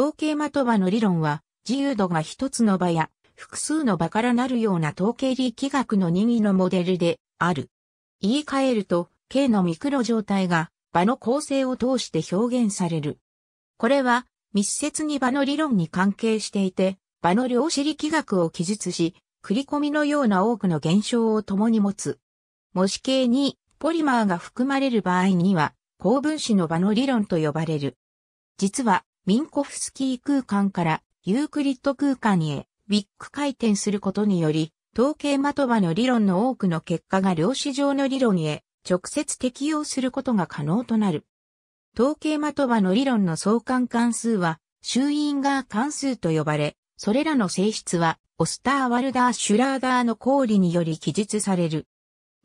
統計的場の理論は、自由度が一つの場や複数の場からなるような統計力学の任意のモデルである。言い換えると、K のミクロ状態が場の構成を通して表現される。これは密接に場の理論に関係していて、場の量子力学を記述し、繰り込みのような多くの現象を共に持つ。模試系にポリマーが含まれる場合には、高分子の場の理論と呼ばれる。実は、ミンコフスキー空間からユークリッド空間へビッグ回転することにより、統計的場の理論の多くの結果が量子上の理論へ直接適用することが可能となる。統計的場の理論の相関関数は、シューインガー関数と呼ばれ、それらの性質は、オスター・ワルダー・シュラーダーの公理により記述される。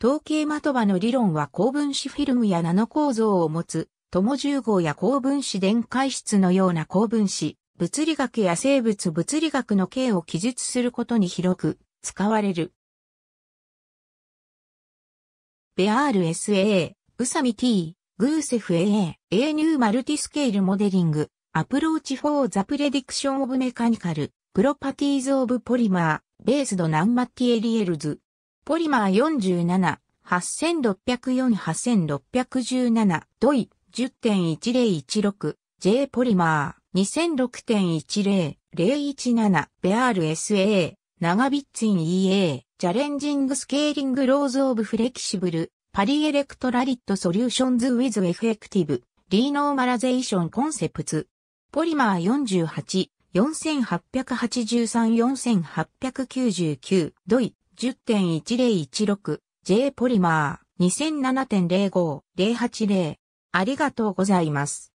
統計的場の理論は高分子フィルムやナノ構造を持つ友重号や高分子電解質のような高分子、物理学や生物物理学の系を記述することに広く使われる。ベアール SA、ウサミ T、グーセフ AA、A ニューマルティスケールモデリング、アプローチフォーザプレディクションオブメカニカル、プロパティーズオブポリマー、ベースドナンマティエリエルズ。ポリマー47、8604-8617、ドイ、10.1016、J ポリマー、2006.10、ベアール SA、長ビッツイン EA、チャレンジングスケーリングローズオブフレキシブル、パリエレクトラリットソリューションズウィズエフェクティブ、リーノーマラゼーションコンセプツ、ポリマー48、4883-4899ドイ10.1016 J ポリマー2007.05-080ありがとうございます。